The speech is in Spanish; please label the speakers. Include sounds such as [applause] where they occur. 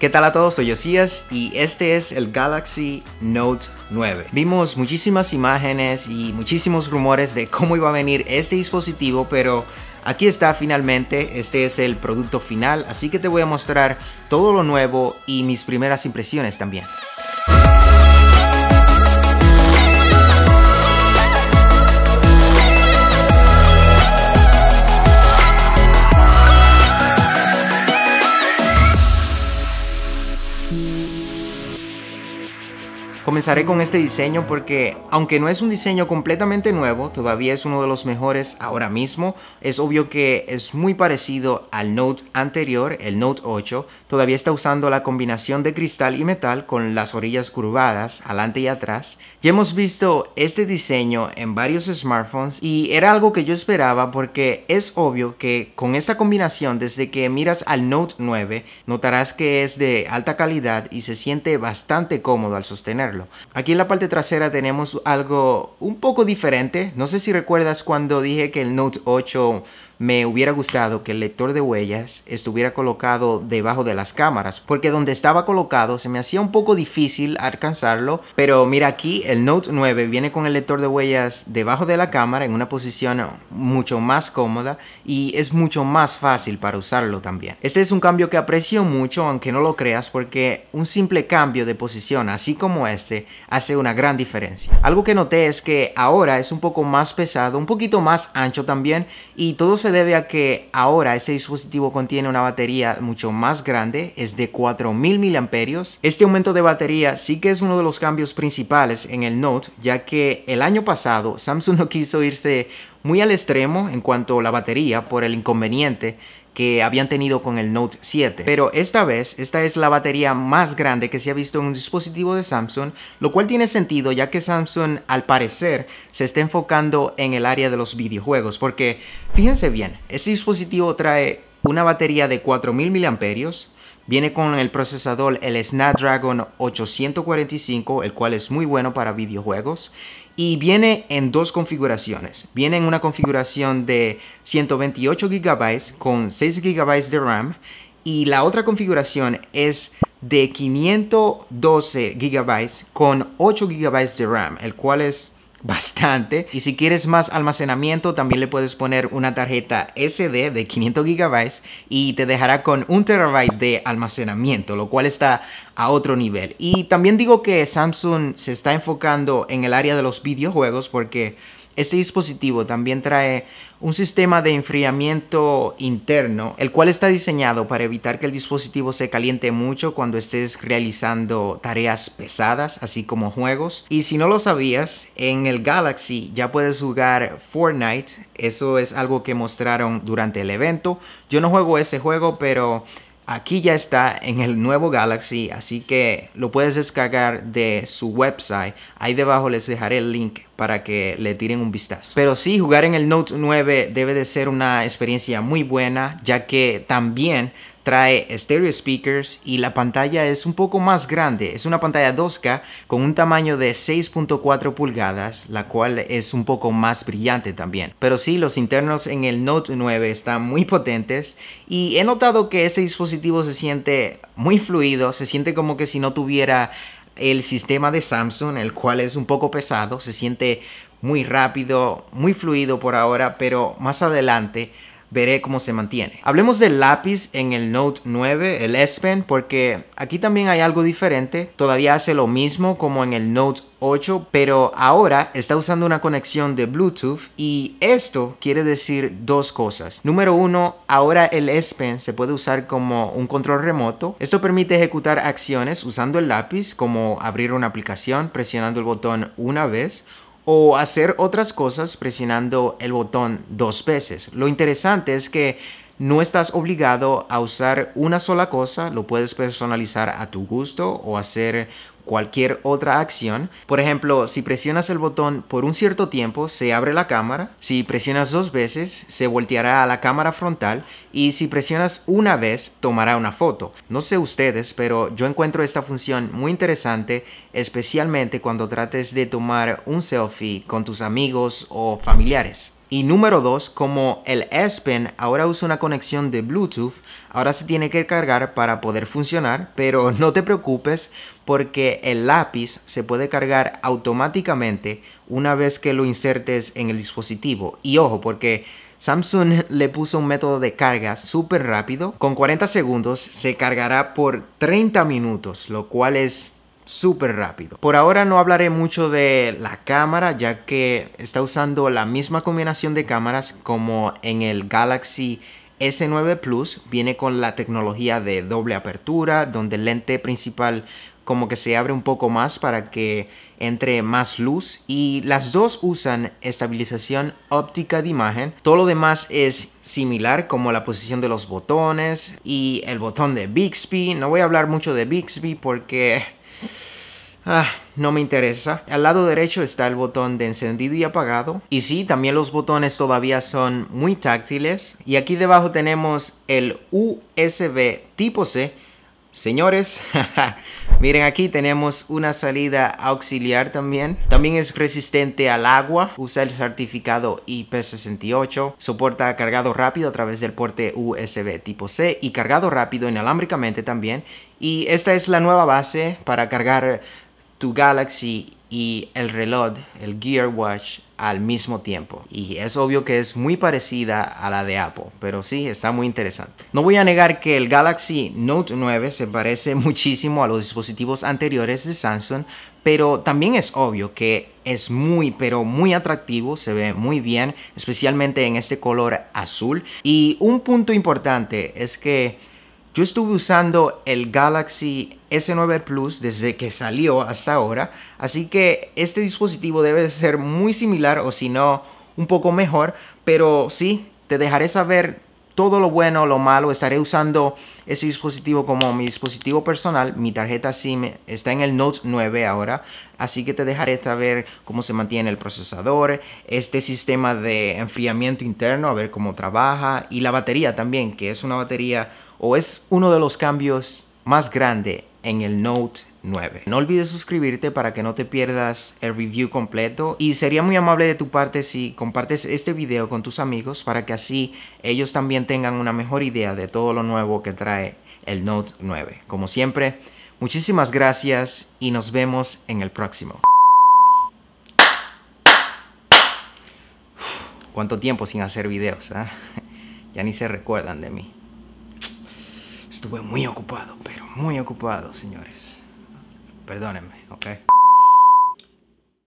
Speaker 1: ¿Qué tal a todos? Soy Josías y este es el Galaxy Note 9. Vimos muchísimas imágenes y muchísimos rumores de cómo iba a venir este dispositivo, pero aquí está finalmente, este es el producto final, así que te voy a mostrar todo lo nuevo y mis primeras impresiones también. Comenzaré con este diseño porque aunque no es un diseño completamente nuevo, todavía es uno de los mejores ahora mismo. Es obvio que es muy parecido al Note anterior, el Note 8. Todavía está usando la combinación de cristal y metal con las orillas curvadas, adelante y atrás. Ya hemos visto este diseño en varios smartphones y era algo que yo esperaba porque es obvio que con esta combinación desde que miras al Note 9 notarás que es de alta calidad y se siente bastante cómodo al sostener Aquí en la parte trasera tenemos algo un poco diferente. No sé si recuerdas cuando dije que el Note 8 me hubiera gustado que el lector de huellas estuviera colocado debajo de las cámaras, porque donde estaba colocado se me hacía un poco difícil alcanzarlo, pero mira aquí el Note 9 viene con el lector de huellas debajo de la cámara en una posición mucho más cómoda y es mucho más fácil para usarlo también. Este es un cambio que aprecio mucho, aunque no lo creas, porque un simple cambio de posición así como este hace una gran diferencia. Algo que noté es que ahora es un poco más pesado, un poquito más ancho también y todo se debe a que ahora ese dispositivo contiene una batería mucho más grande, es de 4000 mAh. Este aumento de batería sí que es uno de los cambios principales en el Note, ya que el año pasado Samsung [laughs] no quiso irse muy al extremo en cuanto a la batería por el inconveniente que habían tenido con el Note 7. Pero esta vez, esta es la batería más grande que se ha visto en un dispositivo de Samsung, lo cual tiene sentido ya que Samsung al parecer se está enfocando en el área de los videojuegos, porque fíjense bien, este dispositivo trae una batería de 4000 mAh, Viene con el procesador el Snapdragon 845, el cual es muy bueno para videojuegos y viene en dos configuraciones. Viene en una configuración de 128 GB con 6 GB de RAM y la otra configuración es de 512 GB con 8 GB de RAM, el cual es bastante. Y si quieres más almacenamiento, también le puedes poner una tarjeta SD de 500 GB y te dejará con un terabyte de almacenamiento, lo cual está a otro nivel. Y también digo que Samsung se está enfocando en el área de los videojuegos porque este dispositivo también trae un sistema de enfriamiento interno, el cual está diseñado para evitar que el dispositivo se caliente mucho cuando estés realizando tareas pesadas, así como juegos. Y si no lo sabías, en el Galaxy ya puedes jugar Fortnite. Eso es algo que mostraron durante el evento. Yo no juego ese juego, pero Aquí ya está en el nuevo Galaxy, así que lo puedes descargar de su website. Ahí debajo les dejaré el link para que le tiren un vistazo. Pero sí, jugar en el Note 9 debe de ser una experiencia muy buena, ya que también trae stereo speakers y la pantalla es un poco más grande. Es una pantalla 2K con un tamaño de 6.4 pulgadas, la cual es un poco más brillante también. Pero sí, los internos en el Note 9 están muy potentes y he notado que ese dispositivo se siente muy fluido, se siente como que si no tuviera el sistema de Samsung, el cual es un poco pesado, se siente muy rápido, muy fluido por ahora, pero más adelante veré cómo se mantiene. Hablemos del lápiz en el Note 9, el S Pen, porque aquí también hay algo diferente. Todavía hace lo mismo como en el Note 8, pero ahora está usando una conexión de Bluetooth y esto quiere decir dos cosas. Número uno, ahora el S Pen se puede usar como un control remoto. Esto permite ejecutar acciones usando el lápiz, como abrir una aplicación presionando el botón una vez o hacer otras cosas presionando el botón dos veces. Lo interesante es que no estás obligado a usar una sola cosa, lo puedes personalizar a tu gusto o hacer cualquier otra acción. Por ejemplo, si presionas el botón por un cierto tiempo, se abre la cámara. Si presionas dos veces, se volteará a la cámara frontal. Y si presionas una vez, tomará una foto. No sé ustedes, pero yo encuentro esta función muy interesante, especialmente cuando trates de tomar un selfie con tus amigos o familiares. Y número dos, como el S Pen ahora usa una conexión de Bluetooth, ahora se tiene que cargar para poder funcionar, pero no te preocupes porque el lápiz se puede cargar automáticamente una vez que lo insertes en el dispositivo. Y ojo, porque Samsung [laughs] le puso un método de carga súper rápido, con 40 segundos se cargará por 30 minutos, lo cual es súper rápido. Por ahora no hablaré mucho de la cámara ya que está usando la misma combinación de cámaras como en el Galaxy S9 Plus. Viene con la tecnología de doble apertura donde el lente principal como que se abre un poco más para que entre más luz y las dos usan estabilización óptica de imagen. Todo lo demás es similar como la posición de los botones y el botón de Bixby. No voy a hablar mucho de Bixby porque Ah, no me interesa. Al lado derecho está el botón de encendido y apagado. Y sí, también los botones todavía son muy táctiles. Y aquí debajo tenemos el USB tipo C Señores, [laughs] miren aquí tenemos una salida auxiliar también. También es resistente al agua, usa el certificado IP68, soporta cargado rápido a través del puerto USB tipo C y cargado rápido inalámbricamente también. Y esta es la nueva base para cargar tu Galaxy y el reloj, el Gear Watch, al mismo tiempo. Y es obvio que es muy parecida a la de Apple, pero sí, está muy interesante. No voy a negar que el Galaxy Note 9 se parece [laughs] muchísimo a los dispositivos anteriores de Samsung, pero también es obvio que es muy, pero muy atractivo, se ve muy bien, especialmente en este color azul. Y un punto importante es que yo estuve usando el Galaxy S9 Plus desde que salió hasta ahora, así que este dispositivo debe ser muy similar o si no un poco mejor, pero sí, te dejaré saber todo lo bueno, lo malo. Estaré usando ese dispositivo como mi dispositivo personal. Mi tarjeta SIM está en el Note 9 ahora. Así que te dejaré saber cómo se mantiene el procesador, este sistema de enfriamiento interno, a ver cómo trabaja. Y la batería también, que es una batería o es uno de los cambios más grandes en el Note 9. No olvides suscribirte para que no te pierdas el review completo y sería muy amable de tu parte si compartes este video con tus amigos para que así ellos también tengan una mejor idea de todo lo nuevo que trae el Note 9. Como siempre, muchísimas gracias y nos vemos en el próximo. cuánto tiempo sin hacer videos, ¿ah? [laughs] Ya ni se recuerdan de mí. Estuve muy ocupado, pero muy ocupado, señores. Perdónenme, ¿ok?